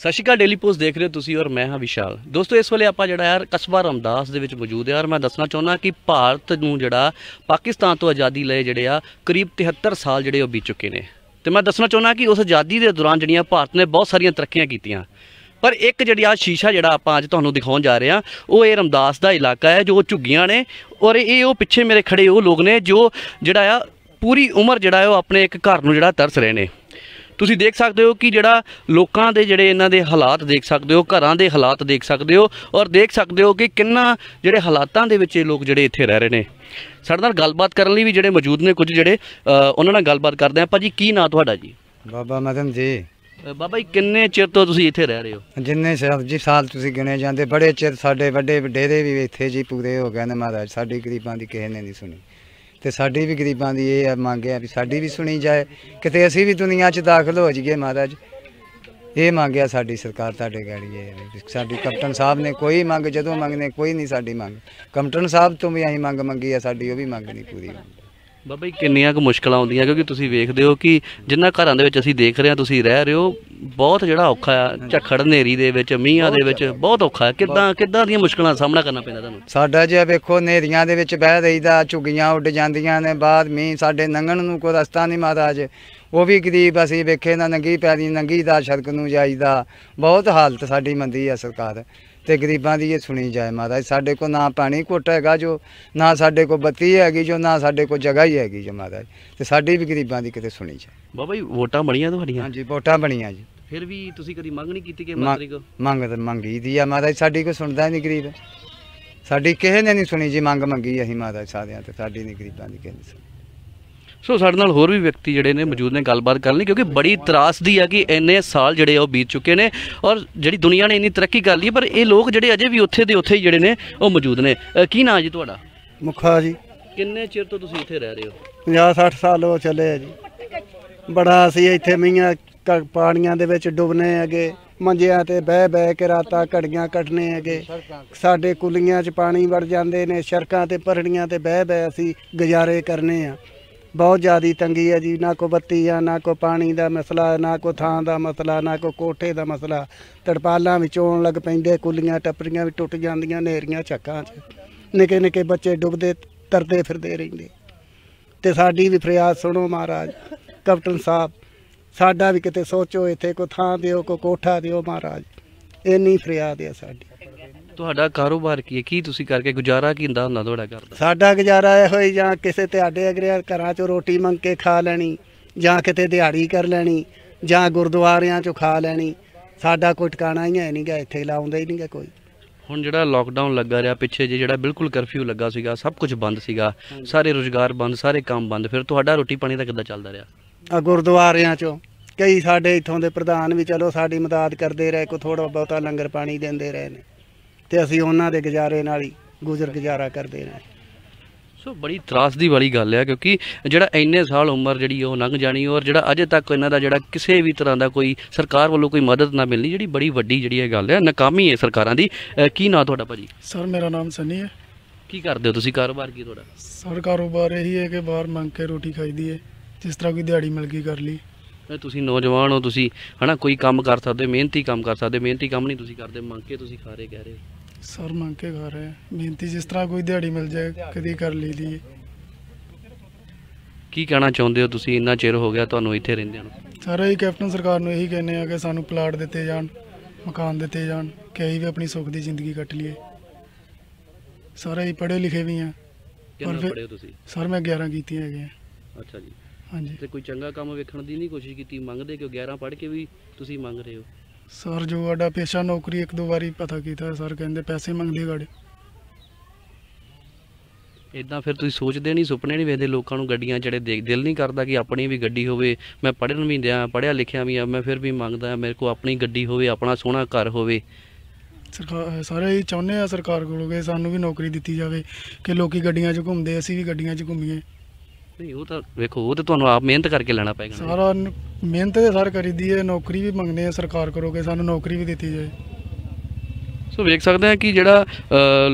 ਸਤਿ ਸ਼੍ਰੀ ਅਕਾਲ daily post ਦੇਖ ਰਹੇ ਹੋ ਤੁਸੀਂ ਔਰ ਮੈਂ ਹਾਂ ਵਿਸ਼ਾਲ ਦੋਸਤੋ ਇਸ ਵੇਲੇ ਆਪਾਂ ਜਿਹੜਾ ਯਾਰ ਕਸਬਾ ਰਮਦਾਸ ਦੇ ਵਿੱਚ ਮੌਜੂਦ ਹੈ ਔਰ ਮੈਂ ਦੱਸਣਾ ਚਾਹੁੰਦਾ ਕਿ ਭਾਰਤ ਨੂੰ ਜਿਹੜਾ ਪਾਕਿਸਤਾਨ ਤੋਂ ਆਜ਼ਾਦੀ ਲਏ ਜਿਹੜੇ ਆ ਕਰੀਬ 73 ਸਾਲ ਜਿਹੜੇ ਉਹ ਬੀਤ ਚੁੱਕੇ ਨੇ ਤੇ ਮੈਂ ਦੱਸਣਾ ਚਾਹੁੰਦਾ ਕਿ ਉਸ ਆਜ਼ਾਦੀ ਦੇ ਦੌਰਾਨ ਜਿਹੜੀਆਂ ਭਾਰਤ ਨੇ ਬਹੁਤ ਸਾਰੀਆਂ ਤਰੱਕੀਆਂ ਕੀਤੀਆਂ ਪਰ ਇੱਕ ਜਿਹੜੀ ਆ ਸ਼ੀਸ਼ਾ ਜਿਹੜਾ ਆਪਾਂ ਅੱਜ ਤੁਹਾਨੂੰ ਦਿਖਾਉਣ ਜਾ ਰਹੇ ਆ ਉਹ ਇਹ ਰਮਦਾਸ ਦਾ ਇਲਾਕਾ ਹੈ ਜੋ ਝੁੱਗੀਆਂ ਨੇ ਔਰ ਇਹ ਉਹ ਪਿੱਛੇ ਮੇਰੇ ਖੜੇ ਉਹ ਲੋਕ ਨੇ ਜੋ ਜਿਹੜਾ ਆ ਪੂਰੀ ਉਮਰ ਜਿਹੜਾ ਉਹ ਆਪਣੇ ਇੱਕ ਘਰ ਨੂੰ ਜਿਹੜਾ ਤਰਸ ਰਹੇ ਨੇ ਤੁਸੀਂ ਦੇਖ ਸਕਦੇ ਹੋ ਕਿ ਜਿਹੜਾ ਲੋਕਾਂ ਦੇ ਜਿਹੜੇ ਇਹਨਾਂ ਦੇ ਹਾਲਾਤ ਦੇਖ ਸਕਦੇ ਹੋ ਘਰਾਂ ਦੇ ਹਾਲਾਤ ਦੇਖ ਸਕਦੇ ਹੋ ਔਰ ਦੇਖ ਸਕਦੇ ਹੋ ਕਿ ਕਿੰਨਾ ਜਿਹੜੇ ਹਾਲਾਤਾਂ ਦੇ ਵਿੱਚ ਇਹ ਲੋਕ ਜਿਹੜੇ ਇੱਥੇ ਰਹਿ ਰਹੇ ਨੇ ਸਾਡੇ ਨਾਲ ਗੱਲਬਾਤ ਕਰਨ ਲਈ ਵੀ ਜਿਹੜੇ ਮੌਜੂਦ ਨੇ ਕੁਝ ਜਿਹੜੇ ਉਹਨਾਂ ਨਾਲ ਗੱਲਬਾਤ ਕਰਦੇ ਆਂ ਭਾਜੀ ਕੀ ਨਾਂ ਤੁਹਾਡਾ ਜੀ ਬਾਬਾ ਮਦਨ ਜੀ ਬਾਬਾ ਜੀ ਕਿੰਨੇ ਚਿਰ ਤੋਂ ਤੁਸੀਂ ਇੱਥੇ ਰਹਿ ਰਹੇ ਹੋ ਜਿੰਨੇ ਸਾਹਿਬ ਜੀ ਸਾਲ ਤੁਸੀਂ ਗਿਣੇ ਜਾਂਦੇ ਬੜੇ ਚਿਰ ਸਾਡੇ ਵੱਡੇ ਡੇਰੇ ਵੀ ਇੱਥੇ ਜੀ ਪੂਰੇ ਹੋ ਗਏ ਨੇ ਮਹਾਰਾਜ ਸਾਡੀ ਗਰੀਬਾਂ ਦੀ ਕਿਸੇ ਨੇ ਨਹੀਂ ਸੁਣੀ ਤੇ ਸਾਡੀ ਵੀ ਗਰੀਬਾਂ ਦੀ ਇਹ ਮੰਗ ਹੈ ਵੀ ਸਾਡੀ ਵੀ ਸੁਣੀ ਜਾਏ ਕਿਤੇ ਅਸੀਂ ਵੀ ਦੁਨੀਆ 'ਚ ਦਾਖਲ ਹੋ ਜਾਈਏ ਮਹਾਰਾਜ ਇਹ ਮੰਗਿਆ ਸਾਡੀ ਸਰਕਾਰ ਤੁਹਾਡੇ ਗਾੜੀ ਹੈ ਸਾਡੀ ਕਪਟਨ ਸਾਹਿਬ ਨੇ ਕੋਈ ਮੰਗ ਜਦੋਂ ਮੰਗਨੇ ਕੋਈ ਨਹੀਂ ਸਾਡੀ ਮੰਗ ਕਪਟਨ ਸਾਹਿਬ ਤੋਂ ਵੀ ਅਸੀਂ ਮੰਗ ਮੰਗੀ ਹੈ ਸਾਡੀ ਉਹ ਵੀ ਮੰਗ ਨਹੀਂ ਪੂਰੀ ਹੋਈ ਬਾਬਾ ਜੀ ਕਿੰਨੀਆਂ ਕੁ ਮੁਸ਼ਕਲਾਂ ਆਉਂਦੀਆਂ ਕਿਉਂਕਿ ਤੁਸੀਂ ਵੇਖਦੇ ਹੋ ਕਿ ਜਿੰਨਾ ਘਰਾਂ ਦੇ ਵਿੱਚ ਅਸੀਂ ਦੇਖ ਰਹੇ ਹਾਂ ਤੁਸੀਂ ਰਹਿ ਰਹੇ ਹੋ ਬਹੁਤ ਜਿਹੜਾ ਔਖਾ ਆ ਝੱਖੜ ਨੇਰੀ ਦੇ ਵਿੱਚ ਮੀਂਹਾਂ ਦੇ ਵਿੱਚ ਬਹੁਤ ਔਖਾ ਕਿੱਦਾਂ ਕਿੱਦਾਂ ਦੀਆਂ ਮੁਸ਼ਕਲਾਂ ਸਾਹਮਣਾ ਕਰਨਾ ਪੈਂਦਾ ਤੁਹਾਨੂੰ ਸਾਡਾ ਜੇ ਵੇਖੋ ਨੇਰੀਆਂ ਦੇ ਵਿੱਚ ਬਹਿ ਰਹੀਦਾ ਝੁੱਗੀਆਂ ਉੱਡ ਜਾਂਦੀਆਂ ਨੇ ਬਾਅਦ ਮੀਂਹ ਸਾਡੇ ਨੰਗਣ ਨੂੰ ਕੋਈ ਰਸਤਾ ਨਹੀਂ ਮਹਾਰਾਜ ਉਹ ਵੀ ਗਰੀਬ ਅਸੀਂ ਵੇਖੇ ਨਾ ਨੰਗੀ ਪੈਰੀ ਨੰਗੀ ਦਾ ਸ਼ਰਕ ਨੂੰ ਜਾਈਦਾ ਬਹੁਤ ਹਾਲਤ ਸਾਡੀ ਮੰਦੀ ਆ ਸਰਕਾਰ ਤੇ ਗਰੀਬਾਂ ਦੀ ਇਹ ਸੁਣੀ ਜਾਏ ਮਹਾਰਾਜ ਸਾਡੇ ਕੋ ਨਾ ਪਾਣੀ ਘੁੱਟ ਹੈਗਾ ਜੋ ਨਾ ਸਾਡੇ ਕੋ ਬੱਤੀ ਹੈਗੀ ਜੋ ਨਾ ਸਾਡੇ ਕੋ ਜਗ੍ਹਾ ਹੀ ਹੈਗੀ ਜੋ ਮਹਾਰਾਜ ਤੇ ਸਾਡੀ ਵੀ ਗਰੀਬਾਂ ਦੀ ਕਿਤੇ ਸੁਣੀ ਜਾਏ ਬਾਬਾ ਜੀ ਵੋਟਾਂ ਬਣੀਆਂ ਤੁਹਾਡੀਆਂ ਹਾਂਜੀ ਵੋਟਾਂ ਬਣੀਆਂ ਜੀ ਫਿਰ ਵੀ ਤੁਸੀਂ ਕਦੀ ਮੰਗ ਨਹੀਂ ਕੀਤੀ ਕਿ ਮੰਤਰੀ ਕੋ ਮੰਗ ਤਾਂ ਮੰਗੀ ਦੀ ਆ ਮਹਾਰਾਜ ਸਾਡੀ ਕੋ ਸੁਣਦਾ ਨਹੀਂ ਗਰੀਬ ਸਾਡੀ ਕਿਸੇ ਨੇ ਨਹੀਂ ਸੁਣੀ ਜੀ ਮੰਗ ਮੰਗੀ ਅਸੀਂ ਮਹਾਰਾਜ ਸਾਧਿਆਂ ਤੇ ਸਾਡੀ ਨਹੀਂ ਗਰੀਬਾਂ ਦੀ ਕਿਸੇ ਨੇ ਸੁਣੀ ਸੋ ਸਾਡੇ ਨਾਲ ਹੋਰ ਵੀ ਵਿਅਕਤੀ ਜਿਹੜੇ ਨੇ ਮੌਜੂਦ ਨੇ ਗੱਲਬਾਤ ਕਰਨ ਲਈ ਕਿਉਂਕਿ ਬੜੀ ਤਰਾਸਦੀ ਆ ਕਿ ਇੰਨੇ ਸਾਲ ਜਿਹੜੇ ਉਹ ਬੀਤ ਚੁੱਕੇ ਨੇ ਔਰ ਜਿਹੜੀ ਦੁਨੀਆ ਨੇ ਇੰਨੀ ਤਰੱਕੀ ਕਰ ਲਈ ਪਰ ਇਹ ਲੋਕ ਜਿਹੜੇ ਅਜੇ ਵੀ ਉੱਥੇ ਦੇ ਉੱਥੇ ਹੀ ਜਿਹੜੇ ਨੇ ਉਹ ਮੌਜੂਦ ਨੇ ਕੀ ਨਾਮ ਜੀ ਤੁਹਾਡਾ ਮੁਖਾ ਜੀ ਕਿੰਨੇ ਚਿਰ ਤੋਂ ਤੁਸੀਂ ਇੱਥੇ ਰਹਿ ਰਹੇ ਹੋ 50 60 ਸਾਲ ਹੋ ਚੱਲੇ ਆ ਜੀ ਬੜਾ ਅਸੀਂ ਇੱਥੇ ਮੀਆਂ ਪਾਣੀਆਂ ਦੇ ਵਿੱਚ ਡੁੱਬਨੇ ਹੈਗੇ ਮੰਜਿਆਂ ਤੇ ਬਹਿ ਬਹਿ ਕੇ ਰਾਤਾਂ ਘੜੀਆਂ ਕੱਟਨੇ ਹੈਗੇ ਸਾਡੇ ਕੁਲੀਆਂ 'ਚ ਪਾਣੀ ਵੜ ਜਾਂਦੇ ਨੇ ਸ਼ਰਕਾਂ ਤੇ ਪਰੜੀਆਂ ਤੇ ਬਹਿ ਬਹਿ ਅਸੀਂ ਗੁਜ਼ਾਰੇ ਕਰਨੇ ਆ ਬਹੁਤ ਜ਼ਿਆਦੀ ਤੰਗੀ ਹੈ ਜੀ ਨਾ ਕੋ ਬੱਤੀ ਆ ਨਾ ਕੋ ਪਾਣੀ ਦਾ ਮਸਲਾ ਨਾ ਕੋ ਥਾਂ ਦਾ ਮਸਲਾ ਨਾ ਕੋ ਕੋਠੇ ਦਾ ਮਸਲਾ ਤੜਪਾਲਾਂ ਵਿੱਚ ਆਉਣ ਲੱਗ ਪੈਂਦੇ ਕੁੱਲੀਆਂ ਟੱਪਰੀਆਂ ਵੀ ਟੁੱਟ ਜਾਂਦੀਆਂ ਨੇਰੀਆਂ ਚੱਕਾਂ 'ਚ ਨਿੱਕੇ ਨਿੱਕੇ ਬੱਚੇ ਡੁੱਬਦੇ ਤਰਦੇ ਫਿਰਦੇ ਰਹਿੰਦੇ ਤੇ ਸਾਡੀ ਵੀ ਫਰਿਆਦ ਸੁਣੋ ਮਹਾਰਾਜ ਕਪਟਨ ਸਾਹਿਬ ਸਾਡਾ ਵੀ ਕਿਤੇ ਸੋਚੋ ਇੱਥੇ ਕੋ ਥਾਂ ਦਿਓ ਕੋ ਕੋਠਾ ਦਿਓ ਮਹਾਰਾਜ ਇੰਨੀ ਫਰਿਆਦ ਹੈ ਸਾਡੀ ਤੁਹਾਡਾ ਕਾਰੋਬਾਰ ਕੀ ਹੈ ਕੀ ਤੁਸੀਂ ਕਰਕੇ ਗੁਜ਼ਾਰਾ ਕੀ ਹੁੰਦਾ ਹੁੰਦਾ ਤੁਹਾਡਾ ਕਰਦਾ ਸਾਡਾ ਗੁਜ਼ਾਰਾ ਇਹ ਹੋਈ ਜਾਂ ਕਿਸੇ ਤੇ ਆਡੇ ਅਗਰੇ ਘਰਾਂ ਚੋਂ ਰੋਟੀ ਮੰਗ ਕੇ ਖਾ ਲੈਣੀ ਜਾਂ ਕਿਤੇ ਦਿਹਾੜੀ ਕਰ ਲੈਣੀ ਜਾਂ ਗੁਰਦੁਆਰਿਆਂ ਚੋਂ ਖਾ ਲੈਣੀ ਸਾਡਾ ਕੋਈ ਟਿਕਾਣਾ ਹੀ ਹੈ ਨਹੀਂਗਾ ਇੱਥੇ ਲਾਉਂਦਾ ਹੀ ਨਹੀਂਗਾ ਕੋਈ ਹੁਣ ਜਿਹੜਾ ਲਾਕਡਾਊਨ ਲੱਗਾ ਰਿਹਾ ਪਿੱਛੇ ਜੇ ਜਿਹੜਾ ਬਿਲਕੁਲ ਕਰਫਿਊ ਲੱਗਾ ਸੀਗਾ ਸਭ ਕੁਝ ਬੰਦ ਸੀਗਾ ਸਾਰੇ ਰੋਜ਼ਗਾਰ ਬੰਦ ਸਾਰੇ ਕੰਮ ਬੰਦ ਫਿਰ ਤੁਹਾਡਾ ਰੋਟੀ ਪਾਣੀ ਦਾ ਕਿੱਦਾਂ ਚੱਲਦਾ ਰਿਹਾ ਆ ਗੁਰਦੁਆਰਿਆਂ ਚੋਂ ਕਈ ਸਾਡੇ ਇਥੋਂ ਦੇ ਪ੍ਰਧਾਨ ਵੀ ਚਲੋ ਸਾਡੀ ਮਦਦ ਕਰਦੇ ਰਹੇ ਕੋ ਥੋੜਾ ਬਹੁਤਾ ਲੰਗਰ ਪਾਣੀ ਦਿੰਦੇ ਰਹੇ ਨੇ ਤੇ ਅਸੀਂ ਉਹਨਾਂ ਦੇ ਗੁਜ਼ਾਰੇ ਨਾਲ ਹੀ ਗੁਜ਼ਰ ਗੁਜ਼ਾਰਾ ਕਰਦੇ ਨੇ ਸੋ ਬੜੀ ਤਰਾਸਦੀ ਵਾਲੀ ਗੱਲ ਹੈ ਕਿਉਂਕਿ ਜਿਹੜਾ ਇੰਨੇ ਸਾਲ ਉਮਰ ਜਿਹੜੀ ਉਹ ਲੰਘ ਜਾਣੀ ਔਰ ਜਿਹੜਾ ਅਜੇ ਤੱਕ ਇਹਨਾਂ ਦਾ ਜਿਹੜਾ ਕਿਸੇ ਵੀ ਤਰ੍ਹਾਂ ਦਾ ਕੋਈ ਸਰਕਾਰ ਵੱਲੋਂ ਕੋਈ ਮਦਦ ਨਾ ਮਿਲਣੀ ਜਿਹੜੀ ਬੜੀ ਵੱਡੀ ਜਿਹੜੀ ਇਹ ਗੱਲ ਹੈ ਨਾਕਾਮੀ ਹੈ ਸਰਕਾਰਾਂ ਦੀ ਕੀ ਨਾਮ ਤੁਹਾਡਾ ਭਾਜੀ ਸਰ ਮੇਰਾ ਨਾਮ ਸਨੀ ਹੈ ਕੀ ਕਰਦੇ ਹੋ ਤੁਸੀਂ ਕਾਰੋਬਾਰ ਕੀ ਤੁਹਾਡਾ ਸਰ ਕਾਰੋਬਾਰ ਇਹੀ ਹੈ ਕਿ ਬਾਹਰ ਮੰਗ ਕੇ ਰੋਟੀ ਖਾਈਦੀ ਹੈ ਜਿਸ ਤਰ੍ਹਾਂ ਕੋਈ ਦਿਹਾੜੀ ਮਿਲ ਗਈ ਕਰ ਲਈ ਤੁਸੀਂ ਨੌਜਵਾਨ ਹੋ ਤੁਸੀਂ ਹਨਾ ਕੋਈ ਕੰਮ ਕਰ ਸਕਦੇ ਮਿਹਨਤੀ ਕੰਮ ਕਰ ਸਕਦੇ ਮਿਹਨਤੀ ਕੰਮ ਨਹੀਂ ਤੁਸੀਂ ਕਰਦੇ ਮੰਗ ਕੇ ਤੁਸੀਂ ਖਾ ਰਹੇ ਕਹਿ ਰਹੇ ਸਰ ਮੰਗ ਕੇ ਘਰ ਹੈ ਮਿਹਨਤੀ ਜਿਸ ਤਰ੍ਹਾਂ ਕੋਈ ਦਿਹਾੜੀ ਮਿਲ ਜਾਏ ਕਦੀ ਕਰ ਲਈ ਦੀ ਕੀ ਕਹਿਣਾ ਚਾਹੁੰਦੇ ਹੋ ਤੁਸੀਂ ਇੰਨਾ ਚਿਰ ਹੋ ਗਿਆ ਤੁਹਾਨੂੰ ਇੱਥੇ ਰਹਿੰਦਿਆਂ ਨੂੰ ਸਰ ਇਹ ਕੈਪਟਨ ਸਰਕਾਰ ਨੂੰ ਇਹੀ ਕਹਿੰਦੇ ਆ ਕਿ ਸਾਨੂੰ ਪਲਾਟ ਦਿੱਤੇ ਜਾਣ ਮਕਾਨ ਦਿੱਤੇ ਜਾਣ ਕਿ ਅਸੀਂ ਵੀ ਆਪਣੀ ਸੁੱਖ ਦੀ ਜ਼ਿੰਦਗੀ ਕੱਟ ਲਈਏ ਸਾਰੇ ਹੀ ਪੜ੍ਹੇ ਲਿਖੇ ਵੀ ਆ ਪਰ ਫਿਰ ਤੁਸੀਂ ਸਰ ਮੈਂ 11 ਕੀਤੀ ਹੈਗੇ ਆ ਅੱਛਾ ਜੀ ਹਾਂਜੀ ਤੇ ਕੋਈ ਚੰਗਾ ਕੰਮ ਵੇਖਣ ਦੀ ਨਹੀਂ ਕੋਸ਼ਿਸ਼ ਕੀਤੀ ਮੰਗਦੇ ਕਿ 11 ਪੜ੍ਹ ਕੇ ਵੀ ਤੁਸੀਂ ਮੰਗ ਰਹੇ ਹੋ ਸਰ ਜੋ ਆਡਾ ਪੇਸ਼ਾ ਨੌਕਰੀ ਇੱਕ ਦੋ ਵਾਰੀ ਪਤਾ ਕੀਤਾ ਸਰ ਕਹਿੰਦੇ ਪੈਸੇ ਮੰਗਦੇ ਗਾੜੇ ਇਦਾਂ ਫਿਰ ਤੁਸੀਂ ਸੋਚਦੇ ਨਹੀਂ ਸੁਪਨੇ ਨਹੀਂ ਵੇਖਦੇ ਲੋਕਾਂ ਨੂੰ ਗੱਡੀਆਂ ਜਿਹੜੇ ਦੇਖ ਦਿਲ ਨਹੀਂ ਕਰਦਾ ਕਿ ਆਪਣੀ ਵੀ ਗੱਡੀ ਹੋਵੇ ਮੈਂ ਪੜ੍ਹਨ ਵੀ ਦਿਆਂ ਪੜ੍ਹਿਆ ਲਿਖਿਆ ਵੀ ਆ ਮੈਂ ਫਿਰ ਵੀ ਮੰਗਦਾ ਮੇਰੇ ਕੋ ਆਪਣੀ ਗੱਡੀ ਹੋਵੇ ਆਪਣਾ ਸੋਹਣਾ ਘਰ ਹੋਵੇ ਸਰਕਾਰ ਸਾਰੇ ਚਾਹੁੰਦੇ ਆ ਸਰਕਾਰ ਕੋਲੋਂ ਕਿ ਸਾਨੂੰ ਵੀ ਨੌਕਰੀ ਦਿੱਤੀ ਜਾਵੇ ਕਿ ਲੋਕੀ ਗੱਡੀਆਂ 'ਚ ਘੁੰਮਦੇ ਅਸੀਂ ਵੀ ਗੱਡੀਆਂ 'ਚ ਘੁੰਮੀਏ ਨਹੀਂ ਉਹ ਤਾਂ ਵੇਖੋ ਉਹ ਤੇ ਤੁਹਾਨੂੰ ਆਪ ਮਿਹਨਤ ਕਰਕੇ ਲੈਣਾ ਪੈਗਾ ਸਾਰਾ ਮਿਹਨਤ ਤੇ ਸਰ ਕਰੀਦੀ ਹੈ ਨੌਕਰੀ ਵੀ ਮੰਗਨੇ ਆ ਸਰਕਾਰ ਕਰੋਗੇ ਸਾਨੂੰ ਨੌਕਰੀ ਵੀ ਦਿੱਤੀ ਜਾਏ ਸੋ ਵੇਖ ਸਕਦੇ ਆ ਕਿ ਜਿਹੜਾ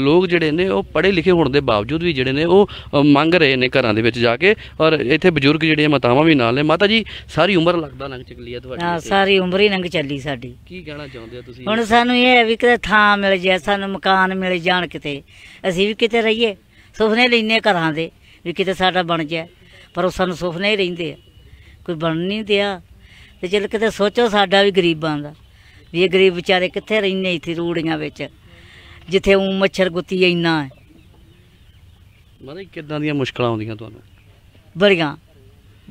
ਲੋਕ ਜਿਹੜੇ ਨੇ ਉਹ ਪੜ੍ਹੇ ਲਿਖੇ ਹੋਣ ਦੇ ਬਾਵਜੂਦ ਵੀ ਜਿਹੜੇ ਨੇ ਉਹ ਮੰਗ ਰਹੇ ਨੇ ਘਰਾਂ ਦੇ ਵਿੱਚ ਜਾ ਕੇ ਔਰ ਇੱਥੇ ਬਜ਼ੁਰਗ ਜਿਹੜੇ ਮਾਤਾਵਾਂ ਵੀ ਨਾਲ ਨੇ ਮਾਤਾ ਜੀ ਸਾਰੀ ਉਮਰ ਲੱਗਦਾ ਲੰਘ ਚੱਲੀ ਆ ਤੁਹਾਡੀ ਹਾਂ ਸਾਰੀ ਉਮਰ ਹੀ ਲੰਘ ਚੱਲੀ ਸਾਡੀ ਕੀ ਕਹਿਣਾ ਚਾਹੁੰਦੇ ਹੋ ਤੁਸੀਂ ਹੁਣ ਸਾਨੂੰ ਇਹ ਹੈ ਵੀ ਕਿਤੇ ਥਾਂ ਮਿਲ ਜਾਏ ਸਾਨੂੰ ਮਕਾਨ ਮਿਲ ਜਾਣ ਕਿਤੇ ਅਸੀਂ ਵੀ ਕਿਤੇ ਰਹੀਏ ਸੁਪਨੇ ਲੈਨੇ ਘਰਾਂ ਦੇ ਵੀ ਕਿਤੇ ਸਾਡਾ ਬਣ ਗਿਆ ਪਰ ਉਹ ਸਾਨੂੰ ਸੁਪਨੇ ਹੀ ਰਹਿੰਦੇ ਆ ਕੋਈ ਬਣ ਨਹੀਂ ਦਿਆ ਤੇ ਚਲ ਕਿਤੇ ਸੋਚੋ ਸਾਡਾ ਵੀ ਗਰੀਬਾਂ ਦਾ ਵੀ ਇਹ ਗਰੀਬ ਵਿਚਾਰੇ ਕਿੱਥੇ ਰਹਿੰਦੇ ਇੱਥੇ ਰੂੜੀਆਂ ਵਿੱਚ ਜਿੱਥੇ ਉਹ ਮੱਛਰ ਗੁੱਤੀ ਇੰਨਾ ਹੈ ਮਰੇ ਕਿੱਦਾਂ ਦੀਆਂ ਮੁਸ਼ਕਲਾਂ ਆਉਂਦੀਆਂ ਤੁਹਾਨੂੰ ਬੜੀਆਂ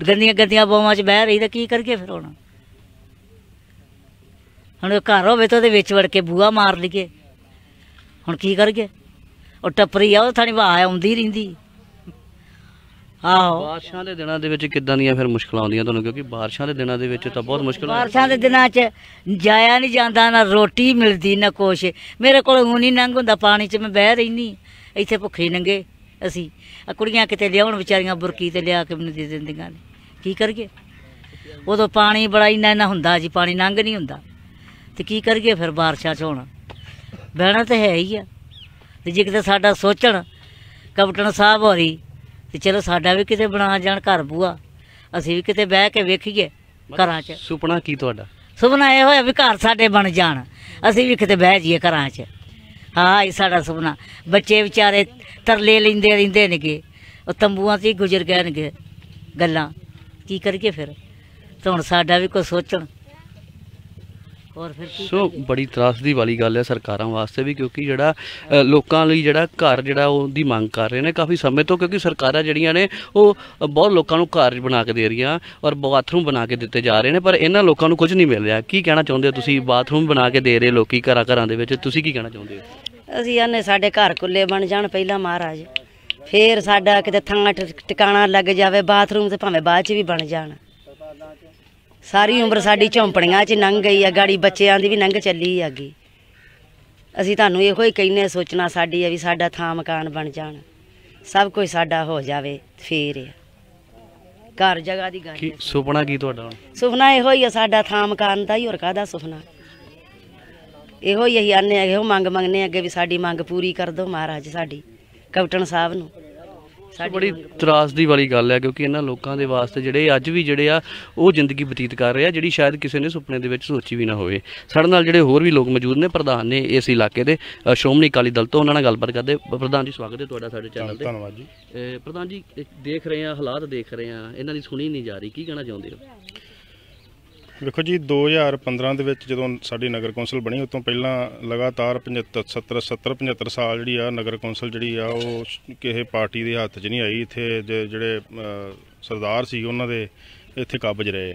ਗੰਦੀਆਂ ਗੰਦੀਆਂ ਬੋਵਾਂ 'ਚ ਬਹਿ ਰਹੀ ਤਾਂ ਕੀ ਕਰੀਏ ਫਿਰ ਹੁਣ ਹੁਣ ਘਰ ਹੋਵੇ ਤਾਂ ਉਹਦੇ ਵਿੱਚ ਵੜ ਕੇ ਬੂਆ ਮਾਰ ਲਈਏ ਹੁਣ ਕੀ ਕਰੀਏ ਉਹ ਟੱਪਰੀ ਆ ਉਹ ਥਾਣੀ ਵਾ ਆਉਂਦੀ ਰਹਿੰਦੀ ਆਹੋ ਬਾਰਿਸ਼ਾਂ ਦੇ ਦਿਨਾਂ ਦੇ ਵਿੱਚ ਕਿੱਦਾਂ ਦੀਆਂ ਫਿਰ ਮੁਸ਼ਕਲਾਂ ਆਉਂਦੀਆਂ ਤੁਹਾਨੂੰ ਕਿਉਂਕਿ ਬਾਰਿਸ਼ਾਂ ਦੇ ਦਿਨਾਂ ਦੇ ਵਿੱਚ ਤਾਂ ਬਹੁਤ ਮੁਸ਼ਕਲ ਬਾਰਿਸ਼ਾਂ ਦੇ ਦਿਨਾਂ 'ਚ ਜਾਇਆ ਨਹੀਂ ਜਾਂਦਾ ਨਾ ਰੋਟੀ ਮਿਲਦੀ ਨਾ ਕੁਛ ਮੇਰੇ ਕੋਲ ਹੁਣ ਹੀ ਨੰਗ ਹੁੰਦਾ ਪਾਣੀ 'ਚ ਮੈਂ ਬਹਿ ਰਹੀਨੀ ਇੱਥੇ ਭੁੱਖੇ ਨੰਗੇ ਅਸੀਂ ਆ ਕੁੜੀਆਂ ਕਿਤੇ ਲਿਆਉਣ ਵਿਚਾਰੀਆਂ ਬੁਰਕੀ ਤੇ ਲਿਆ ਕੇ ਮੈਨੂੰ ਦੇ ਦਿੰਦੀਆਂ ਨੇ ਕੀ ਕਰੀਏ ਉਦੋਂ ਪਾਣੀ ਬੜਾ ਇੰਨਾ ਇੰਨਾ ਹੁੰਦਾ ਜੀ ਪਾਣੀ ਨੰਗ ਨਹੀਂ ਹੁੰਦਾ ਤੇ ਕੀ ਕਰੀਏ ਫਿਰ ਬਾਰਿਸ਼ਾਂ 'ਚ ਹੁਣ ਬਹਿਣਾ ਤਾਂ ਹੈ ਹੀ ਆ ਤੇ ਜੇ ਕਿਤੇ ਸਾਡਾ ਸੋਚਣ ਕਪਟਨ ਸਾਹਿਬ ਹੋਰੀ ਤੇ ਚਲੋ ਸਾਡਾ ਵੀ ਕਿਤੇ ਬਣਾ ਜਾਣ ਘਰ ਬੂਆ ਅਸੀਂ ਵੀ ਕਿਤੇ ਬਹਿ ਕੇ ਵੇਖੀਏ ਘਰਾਂ 'ਚ ਸੁਪਨਾ ਕੀ ਤੁਹਾਡਾ ਸੁਪਨਾ ਇਹ ਹੋਇਆ ਵੀ ਘਰ ਸਾਡੇ ਬਣ ਜਾਣ ਅਸੀਂ ਵੀ ਕਿਤੇ ਬਹਿ ਜਾਈਏ ਘਰਾਂ 'ਚ ਹਾਂ ਇਹ ਸਾਡਾ ਸੁਪਨਾ ਬੱਚੇ ਵਿਚਾਰੇ ਤਰਲੇ ਲੈਂਦੇ ਰਹਿੰਦੇ ਨੇਗੇ ਉਹ ਤੰਬੂਆਂ 'ਤੇ ਗੁਜ਼ਰ ਗਏ ਨੇਗੇ ਗੱਲਾਂ ਕੀ ਕਰੀਏ ਫਿਰ ਤੇ ਹੁਣ ਸਾਡਾ ਵੀ ਕੋਈ ਸੋਚਣ ਔਰ ਫਿਰ ਕੀ ਸੋ ਬੜੀ ਤਰਾਸਦੀ ਵਾਲੀ ਗੱਲ ਹੈ ਸਰਕਾਰਾਂ ਵਾਸਤੇ ਵੀ ਕਿਉਂਕਿ ਜਿਹੜਾ ਲੋਕਾਂ ਲਈ ਜਿਹੜਾ ਘਰ ਜਿਹੜਾ ਉਹਦੀ ਮੰਗ ਕਰ ਰਹੇ ਨੇ ਕਾਫੀ ਸਮੇਂ ਤੋਂ ਕਿਉਂਕਿ ਸਰਕਾਰਾਂ ਜਿਹੜੀਆਂ ਨੇ ਉਹ ਬਹੁਤ ਲੋਕਾਂ ਨੂੰ ਘਰ ਬਣਾ ਕੇ ਦੇ ਰਹੀਆਂ ਔਰ ਬਾਥਰੂਮ ਬਣਾ ਕੇ ਦਿੱਤੇ ਜਾ ਰਹੇ ਨੇ ਪਰ ਇਹਨਾਂ ਲੋਕਾਂ ਨੂੰ ਕੁਝ ਨਹੀਂ ਮਿਲ ਰਿਹਾ ਕੀ ਕਹਿਣਾ ਚਾਹੁੰਦੇ ਹੋ ਤੁਸੀਂ ਬਾਥਰੂਮ ਬਣਾ ਕੇ ਦੇ ਰਹੇ ਲੋਕੀ ਘਰਾਂ ਘਰਾਂ ਦੇ ਵਿੱਚ ਤੁਸੀਂ ਕੀ ਕਹਿਣਾ ਚਾਹੁੰਦੇ ਹੋ ਅਸੀਂ ਆਨੇ ਸਾਡੇ ਘਰ ਕੁੱਲੇ ਬਣ ਜਾਣ ਪਹਿਲਾਂ ਮਹਾਰਾਜ ਫੇਰ ਸਾਡਾ ਕਿਤੇ ਥਾਂ ਟਿਕਾਣਾ ਲੱਗ ਜਾਵੇ ਬਾਥਰੂਮ ਤੇ ਭਾਵੇਂ ਬਾਅਦ ਚ ਵੀ ਬਣ ਜਾਣ ਸਾਰੀ ਉਮਰ ਸਾਡੀ ਝੌਂਪੜੀਆਂ 'ਚ ਨੰਗ ਗਈ ਆ ਗਾੜੀ ਬੱਚਿਆਂ ਦੀ ਵੀ ਨੰਗ ਚੱਲੀ ਆ ਗਈ ਅਸੀਂ ਤੁਹਾਨੂੰ ਇਹੋ ਹੀ ਕਹਿੰਨੇ ਸੋਚਣਾ ਸਾਡੀ ਆ ਵੀ ਸਾਡਾ ਥਾਂ ਮਕਾਨ ਬਣ ਜਾਣ ਸਭ ਕੁਝ ਸਾਡਾ ਹੋ ਜਾਵੇ ਫੇਰ ਘਰ ਜਗ੍ਹਾ ਦੀ ਗੱਲ ਕੀ ਸੁਪਨਾ ਕੀ ਤੁਹਾਡਾ ਸੁਪਨਾ ਇਹੋ ਹੀ ਆ ਸਾਡਾ ਥਾਂ ਮਕਾਨ ਦਾ ਹੀ ਹੋਰ ਕਾਹਦਾ ਸੁਪਨਾ ਇਹੋ ਹੀ ਅਸੀਂ ਆਨੇ ਆ ਇਹੋ ਮੰਗ ਮੰਗਨੇ ਅੱਗੇ ਵੀ ਸਾਡੀ ਮੰਗ ਪੂਰੀ ਕਰ ਦਿਓ ਮਹਾਰਾਜ ਸਾਡੀ ਕਪਟਨ ਸਾਹਿਬ ਨੂੰ ਬੜੀ ਤਰਾਸਦੀ ਵਾਲੀ ਗੱਲ ਹੈ ਕਿਉਂਕਿ ਇਹਨਾਂ ਲੋਕਾਂ ਦੇ ਵਾਸਤੇ ਜਿਹੜੇ ਅੱਜ ਵੀ ਜਿਹੜੇ ਆ ਉਹ ਜ਼ਿੰਦਗੀ ਬਤੀਤ ਕਰ ਰਹੇ ਆ ਜਿਹੜੀ ਸ਼ਾਇਦ ਕਿਸੇ ਨੇ ਸੁਪਨੇ ਦੇ ਵਿੱਚ ਸੋਚੀ ਵੀ ਨਾ ਹੋਵੇ ਸਾਡੇ ਨਾਲ ਜਿਹੜੇ ਹੋਰ ਵੀ ਲੋਕ ਮੌਜੂਦ ਨੇ ਪ੍ਰਧਾਨ ਨੇ ਇਸ ਇਲਾਕੇ ਦੇ ਸ਼ੋਮਨੀ ਕਾਲੀ ਦਲ ਤੋਂ ਉਹਨਾਂ ਨਾਲ ਗੱਲਬਾਤ ਕਰਦੇ ਪ੍ਰਧਾਨ ਜੀ ਸਵਾਗਤ ਹੈ ਤੁਹਾਡਾ ਸਾਡੇ ਚੈਨਲ ਤੇ ਧੰਨਵਾਦ ਜੀ ਪ੍ਰਧਾਨ ਜੀ ਦੇਖ ਰਹੇ ਆ ਹਾਲਾਤ ਦੇਖ ਰਹੇ ਆ ਇਹਨਾਂ ਦੀ ਸੁਣੀ ਨਹੀਂ ਜਾ ਰਹੀ ਕੀ ਕਹਿਣਾ ਚਾਹੁੰਦੇ ਹੋ ਦੇਖੋ ਜੀ 2015 ਦੇ ਵਿੱਚ ਜਦੋਂ ਸਾਡੀ ਨਗਰ ਕੌਂਸਲ ਬਣੀ ਉਸ ਤੋਂ ਪਹਿਲਾਂ ਲਗਾਤਾਰ 75 70 70 75 ਸਾਲ ਜਿਹੜੀ ਆ ਨਗਰ ਕੌਂਸਲ ਜਿਹੜੀ ਆ ਉਹ ਕਿਸੇ ਪਾਰਟੀ ਦੇ ਹੱਥ 'ਚ ਨਹੀਂ ਆਈ ਇੱਥੇ ਜਿਹੜੇ ਸਰਦਾਰ ਸੀ ਉਹਨਾਂ ਦੇ ਇੱਥੇ ਕਾਬਜ ਰਹੇ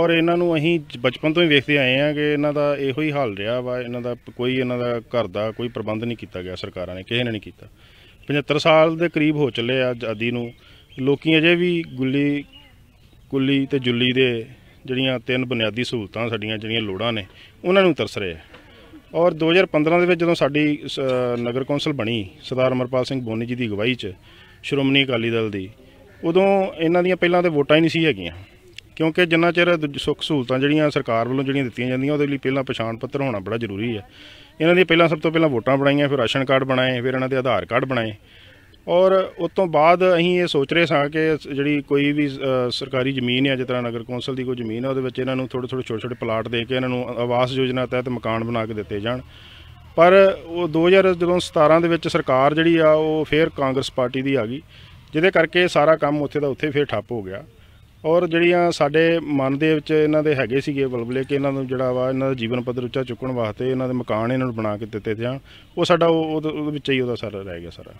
ਔਰ ਇਹਨਾਂ ਨੂੰ ਅਸੀਂ ਬਚਪਨ ਤੋਂ ਹੀ ਵੇਖਦੇ ਆਏ ਆ ਕਿ ਇਹਨਾਂ ਦਾ ਇਹੋ ਹੀ ਹਾਲ ਰਿਹਾ ਵਾ ਇਹਨਾਂ ਦਾ ਕੋਈ ਇਹਨਾਂ ਦਾ ਘਰ ਦਾ ਕੋਈ ਪ੍ਰਬੰਧ ਨਹੀਂ ਕੀਤਾ ਗਿਆ ਸਰਕਾਰਾਂ ਨੇ ਕਿਸੇ ਨੇ ਨਹੀਂ ਕੀਤਾ 75 ਸਾਲ ਦੇ ਕਰੀਬ ਹੋ ਚੱਲੇ ਆ ਅਦੀ ਨੂੰ ਲੋਕੀ ਅਜੇ ਵੀ ਗੁੱਲੀ ਕੁੱਲੀ ਤੇ ਜੁੱਲੀ ਦੇ ਜਿਹੜੀਆਂ ਤਿੰਨ ਬੁਨਿਆਦੀ ਸਹੂਲਤਾਂ ਸਾਡੀਆਂ ਜਿਹੜੀਆਂ ਲੋੜਾਂ ਨੇ ਉਹਨਾਂ ਨੂੰ ਤਰਸ ਰਿਹਾ ਔਰ 2015 ਦੇ ਵਿੱਚ ਜਦੋਂ ਸਾਡੀ ਨਗਰ ਕੌਂਸਲ ਬਣੀ ਸਰਦਾਰ ਅਮਰਪਾਲ ਸਿੰਘ ਬੋਨੀ ਜੀ ਦੀ ਅਗਵਾਈ 'ਚ ਸ਼੍ਰੋਮਣੀ ਅਕਾਲੀ ਦਲ ਦੀ ਉਦੋਂ ਇਹਨਾਂ ਦੀਆਂ ਪਹਿਲਾਂ ਤੇ ਵੋਟਾਂ ਹੀ ਨਹੀਂ ਸੀ ਹੈਗੀਆਂ ਕਿਉਂਕਿ ਜਿੰਨਾ ਚਿਰ ਸੁੱਖ ਸਹੂਲਤਾਂ ਜਿਹੜੀਆਂ ਸਰਕਾਰ ਵੱਲੋਂ ਜਿਹੜੀਆਂ ਦਿੱਤੀਆਂ ਜਾਂਦੀਆਂ ਉਹਦੇ ਲਈ ਪਹਿਲਾਂ ਪਛਾਣ ਪੱਤਰ ਹੋਣਾ ਬੜਾ ਜ਼ਰੂਰੀ ਹੈ ਇਹਨਾਂ ਦੀ ਪਹਿਲਾਂ ਸਭ ਤੋਂ ਪਹਿਲਾਂ ਵੋਟਾਂ ਬਣਾਈਆਂ ਫਿਰ ਰਾਸ਼ਨ ਕਾਰਡ ਬਣਾਏ ਫਿਰ ਇਹਨਾਂ ਦੇ ਆਧਾਰ ਕਾਰਡ ਬਣਾਏ ਔਰ ਉਸ ਤੋਂ ਬਾਅਦ ਅਸੀਂ ਇਹ ਸੋਚ ਰਹੇ ਸਾਂ ਕਿ ਜਿਹੜੀ ਕੋਈ ਵੀ ਸਰਕਾਰੀ ਜ਼ਮੀਨ ਹੈ ਜਿਤਨਾ ਤਰ੍ਹਾਂ ਨਗਰ ਕੌਂਸਲ ਦੀ ਕੋਈ ਜ਼ਮੀਨ ਹੈ ਉਹਦੇ ਵਿੱਚ ਇਹਨਾਂ ਨੂੰ ਥੋੜੇ ਥੋੜੇ ਛੋਟੇ ਛੋਟੇ ਪਲਾਟ ਦੇ ਕੇ ਇਹਨਾਂ ਨੂੰ ਆਵਾਸ ਯੋਜਨਾ ਤਹਿਤ ਮਕਾਨ ਬਣਾ ਕੇ ਦਿੱਤੇ ਜਾਣ ਪਰ ਉਹ 2000 ਜਦੋਂ 17 ਦੇ ਵਿੱਚ ਸਰਕਾਰ ਜਿਹੜੀ ਆ ਉਹ ਫੇਰ ਕਾਂਗਰਸ ਪਾਰਟੀ ਦੀ ਆ ਗਈ ਜਿਹਦੇ ਕਰਕੇ ਸਾਰਾ ਕੰਮ ਉੱਥੇ ਦਾ ਉੱਥੇ ਫੇਰ ਠੱਪ ਹੋ ਗਿਆ ਔਰ ਜਿਹੜੀਆਂ ਸਾਡੇ ਮਨ ਦੇ ਵਿੱਚ ਇਹਨਾਂ ਦੇ ਹੈਗੇ ਸੀਗੇ ਬਲਬਲੇ ਕਿ ਇਹਨਾਂ ਨੂੰ ਜਿਹੜਾ ਵਾ ਇਹਨਾਂ ਦਾ ਜੀਵਨ ਪੱਧਰ ਉੱਚਾ ਚੁੱਕਣ ਵਾਸਤੇ ਇਹਨਾਂ ਦੇ ਮਕਾਨ ਇਹਨਾਂ ਨੂੰ ਬਣਾ ਕੇ ਦਿੱਤੇ ਜਾਣ ਉਹ ਸਾਡਾ ਉਹ ਉਹਦੇ ਵਿੱਚ ਹੀ ਉਹਦਾ ਸਾਰਾ ਰਹਿ ਗਿਆ ਸਾਰਾ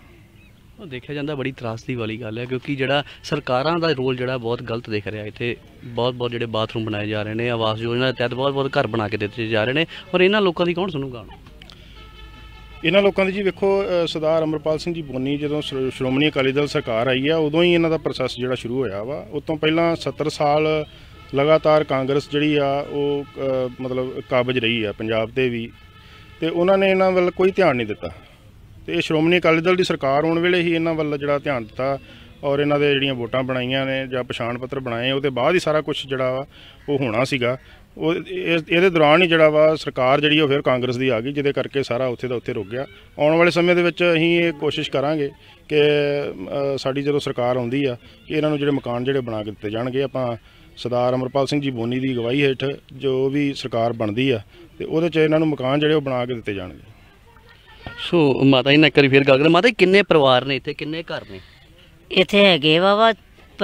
ਉਹ ਦੇਖਿਆ ਜਾਂਦਾ ਬੜੀ ਤਰਾਸਦੀ ਵਾਲੀ ਗੱਲ ਹੈ ਕਿਉਂਕਿ ਜਿਹੜਾ ਸਰਕਾਰਾਂ ਦਾ ਰੋਲ ਜਿਹੜਾ ਬਹੁਤ ਗਲਤ ਦੇਖ ਰਿਹਾ ਇੱਥੇ ਬਹੁਤ ਬਹੁਤ ਜਿਹੜੇ ਬਾਥਰੂਮ ਬਣਾਏ ਜਾ ਰਹੇ ਨੇ ਆਵਾਸ ਯੋਜਨਾ ਦੇ ਤਹਿਤ ਬਹੁਤ ਬਹੁਤ ਘਰ ਬਣਾ ਕੇ ਦਿੱਤੇ ਜਾ ਰਹੇ ਨੇ ਔਰ ਇਹਨਾਂ ਲੋਕਾਂ ਦੀ ਕੌਣ ਸੁਣੂਗਾ ਇਹਨਾਂ ਲੋਕਾਂ ਦੀ ਜੀ ਵੇਖੋ ਸਰਦਾਰ ਅਮਰਪਾਲ ਸਿੰਘ ਜੀ ਬੋਨੀ ਜਦੋਂ ਸ਼੍ਰੋਮਣੀ ਅਕਾਲੀ ਦਲ ਸਰਕਾਰ ਆਈ ਆ ਉਦੋਂ ਹੀ ਇਹਨਾਂ ਦਾ ਪ੍ਰੋਸੈਸ ਜਿਹੜਾ ਸ਼ੁਰੂ ਹੋਇਆ ਵਾ ਉਸ ਤੋਂ ਪਹਿਲਾਂ 70 ਸਾਲ ਲਗਾਤਾਰ ਕਾਂਗਰਸ ਜਿਹੜੀ ਆ ਉਹ ਮਤਲਬ ਕਾਬਜ ਰਹੀ ਆ ਪੰਜਾਬ ਤੇ ਵੀ ਤੇ ਉਹਨਾਂ ਨੇ ਇਹਨਾਂ ਵੱਲ ਕੋਈ ਧਿਆਨ ਨਹੀਂ ਦਿੱਤਾ ਤੇ ਇਹ ਸ਼੍ਰੋਮਣੀ ਅਕਾਲੀ ਦਲ ਦੀ ਸਰਕਾਰ ਆਉਣ ਵੇਲੇ ਹੀ ਇਹਨਾਂ ਵੱਲ ਜਿਹੜਾ ਧਿਆਨ ਦਿੱਤਾ ਔਰ ਇਹਨਾਂ ਦੇ ਜਿਹੜੀਆਂ ਵੋਟਾਂ ਬਣਾਈਆਂ ਨੇ ਜਾਂ ਪਛਾਣ ਪੱਤਰ ਬਣਾਏ ਉਹਦੇ ਬਾਅਦ ਹੀ ਸਾਰਾ ਕੁਝ ਜਿਹੜਾ ਵਾ ਉਹ ਹੋਣਾ ਸੀਗਾ ਉਹ ਇਹਦੇ ਦੌਰਾਨ ਹੀ ਜਿਹੜਾ ਵਾ ਸਰਕਾਰ ਜਿਹੜੀ ਉਹ ਫਿਰ ਕਾਂਗਰਸ ਦੀ ਆ ਗਈ ਜਿਹਦੇ ਕਰਕੇ ਸਾਰਾ ਉੱਥੇ ਦਾ ਉੱਥੇ ਰੁਕ ਗਿਆ ਆਉਣ ਵਾਲੇ ਸਮੇਂ ਦੇ ਵਿੱਚ ਅਸੀਂ ਇਹ ਕੋਸ਼ਿਸ਼ ਕਰਾਂਗੇ ਕਿ ਸਾਡੀ ਜਦੋਂ ਸਰਕਾਰ ਆਉਂਦੀ ਆ ਕਿ ਇਹਨਾਂ ਨੂੰ ਜਿਹੜੇ ਮਕਾਨ ਜਿਹੜੇ ਬਣਾ ਕੇ ਦਿੱਤੇ ਜਾਣਗੇ ਆਪਾਂ ਸਰਦਾਰ ਅਮਰਪਾਲ ਸਿੰਘ ਜੀ ਬੋਨੀ ਦੀ ਅਗਵਾਈ ਹੇਠ ਜੋ ਵੀ ਸਰਕਾਰ ਬਣਦੀ ਆ ਤੇ ਉਹਦੇ 'ਚ ਇਹਨਾਂ ਨੂੰ ਮਕਾਨ ਜਿਹੜੇ ਉਹ ਬਣਾ ਕੇ ਦਿੱਤੇ ਜਾਣਗੇ ਸੋ ਮਾਤਾ ਜੀ ਨਾਲ ਕਰੀ ਫੇਰ ਗੱਲ ਕਰ ਮਾਤਾ ਜੀ ਕਿੰਨੇ ਪਰਿਵਾਰ ਨੇ ਇੱਥੇ ਕਿੰਨੇ ਘਰ ਨੇ ਇੱਥੇ ਹੈਗੇ ਵਾਵਾ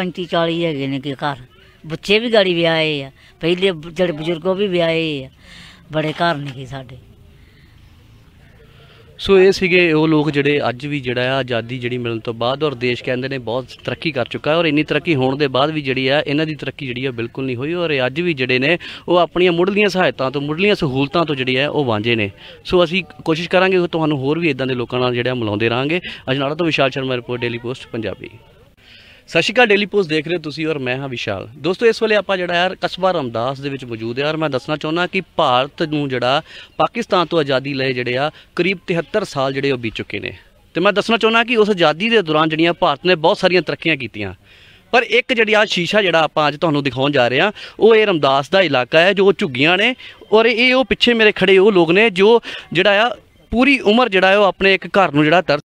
35 40 ਹੈਗੇ ਨੇ ਕਿ ਘਰ ਬੱਚੇ ਵੀ ਗਾੜੀ ਵਿਆਹੇ ਆ ਪਹਿਲੇ ਜਿਹੜੇ ਬਜ਼ੁਰਗੋ ਵੀ ਵਿਆਹੇ ਆ ਬੜੇ ਘਰ ਨੇ ਸਾਡੇ ਸੋ ਇਹ ਸੀਗੇ ਉਹ ਲੋਕ ਜਿਹੜੇ ਅੱਜ ਵੀ ਜਿਹੜਾ ਆ ਆਜ਼ਾਦੀ ਜਿਹੜੀ ਮਿਲਣ ਤੋਂ ਬਾਅਦ ਔਰ ਦੇਸ਼ ਕਹਿੰਦੇ ਨੇ ਬਹੁਤ ਤਰੱਕੀ ਕਰ ਚੁੱਕਾ ਹੈ ਔਰ ਇੰਨੀ ਤਰੱਕੀ ਹੋਣ ਦੇ ਬਾਅਦ ਵੀ ਜਿਹੜੀ ਆ ਇਹਨਾਂ ਦੀ ਤਰੱਕੀ ਜਿਹੜੀ ਆ ਬਿਲਕੁਲ ਨਹੀਂ ਹੋਈ ਔਰ ਅੱਜ ਵੀ ਜਿਹੜੇ ਨੇ ਉਹ ਆਪਣੀਆਂ ਮੁੱਢਲੀਆਂ ਸਹਾਇਤਾਂ ਤੋਂ ਮੁੱਢਲੀਆਂ ਸਹੂਲਤਾਂ ਤੋਂ ਜਿਹੜੀ ਆ ਉਹ ਵਾਂਝੇ ਨੇ ਸੋ ਅਸੀਂ ਕੋਸ਼ਿਸ਼ ਕਰਾਂਗੇ ਤੁਹਾਨੂੰ ਹੋਰ ਵੀ ਇਦਾਂ ਦੇ ਲੋਕਾਂ ਨਾਲ ਜਿਹੜਾ ਮਿਲਾਉਂਦੇ ਰਾਂਗੇ ਅਜਨਾਲਾ ਤੋਂ Vishal Sharma report Daily Post Punjabi ਸਤਿ ਸ਼੍ਰੀ ਅਕਾਲ ਡੇਲੀ ਪੋਸਟ ਦੇਖ ਰਹੇ ਹੋ ਤੁਸੀਂ ਔਰ ਮੈਂ ਹਾਂ ਵਿਸ਼ਾਲ ਦੋਸਤੋ ਇਸ ਵੇਲੇ ਆਪਾਂ ਜਿਹੜਾ ਯਾਰ ਕਸਬਾ ਰਮਦਾਸ ਦੇ ਵਿੱਚ ਮੌਜੂਦ ਹਾਂ ਔਰ ਮੈਂ ਦੱਸਣਾ ਚਾਹੁੰਦਾ ਕਿ ਭਾਰਤ ਨੂੰ ਜਿਹੜਾ ਪਾਕਿਸਤਾਨ ਤੋਂ ਆਜ਼ਾਦੀ ਲਏ ਜਿਹੜੇ ਆ ਕਰੀਬ 73 ਸਾਲ ਜਿਹੜੇ ਉਹ ਬੀਤ ਚੁੱਕੇ ਨੇ ਤੇ ਮੈਂ ਦੱਸਣਾ ਚਾਹੁੰਦਾ ਕਿ ਉਸ ਆਜ਼ਾਦੀ ਦੇ ਦੌਰਾਨ ਜਿਹੜੀਆਂ ਭਾਰਤ ਨੇ ਬਹੁਤ ਸਾਰੀਆਂ ਤਰੱਕੀਆਂ ਕੀਤੀਆਂ ਪਰ ਇੱਕ ਜਿਹੜੀ ਆ ਸ਼ੀਸ਼ਾ ਜਿਹੜਾ ਆਪਾਂ ਅੱਜ ਤੁਹਾਨੂੰ ਦਿਖਾਉਣ ਜਾ ਰਹੇ ਆ ਉਹ ਇਹ ਰਮਦਾਸ ਦਾ ਇਲਾਕਾ ਹੈ ਜੋ ਝੁੱਗੀਆਂ ਨੇ ਔਰ ਇਹ ਉਹ ਪਿੱਛੇ ਮੇਰੇ ਖੜੇ ਉਹ ਲੋਕ ਨੇ ਜੋ ਜਿਹੜਾ ਆ ਪੂਰੀ ਉਮਰ ਜਿਹੜਾ ਉਹ ਆਪਣੇ ਇੱਕ ਘਰ ਨੂੰ ਜਿਹੜਾ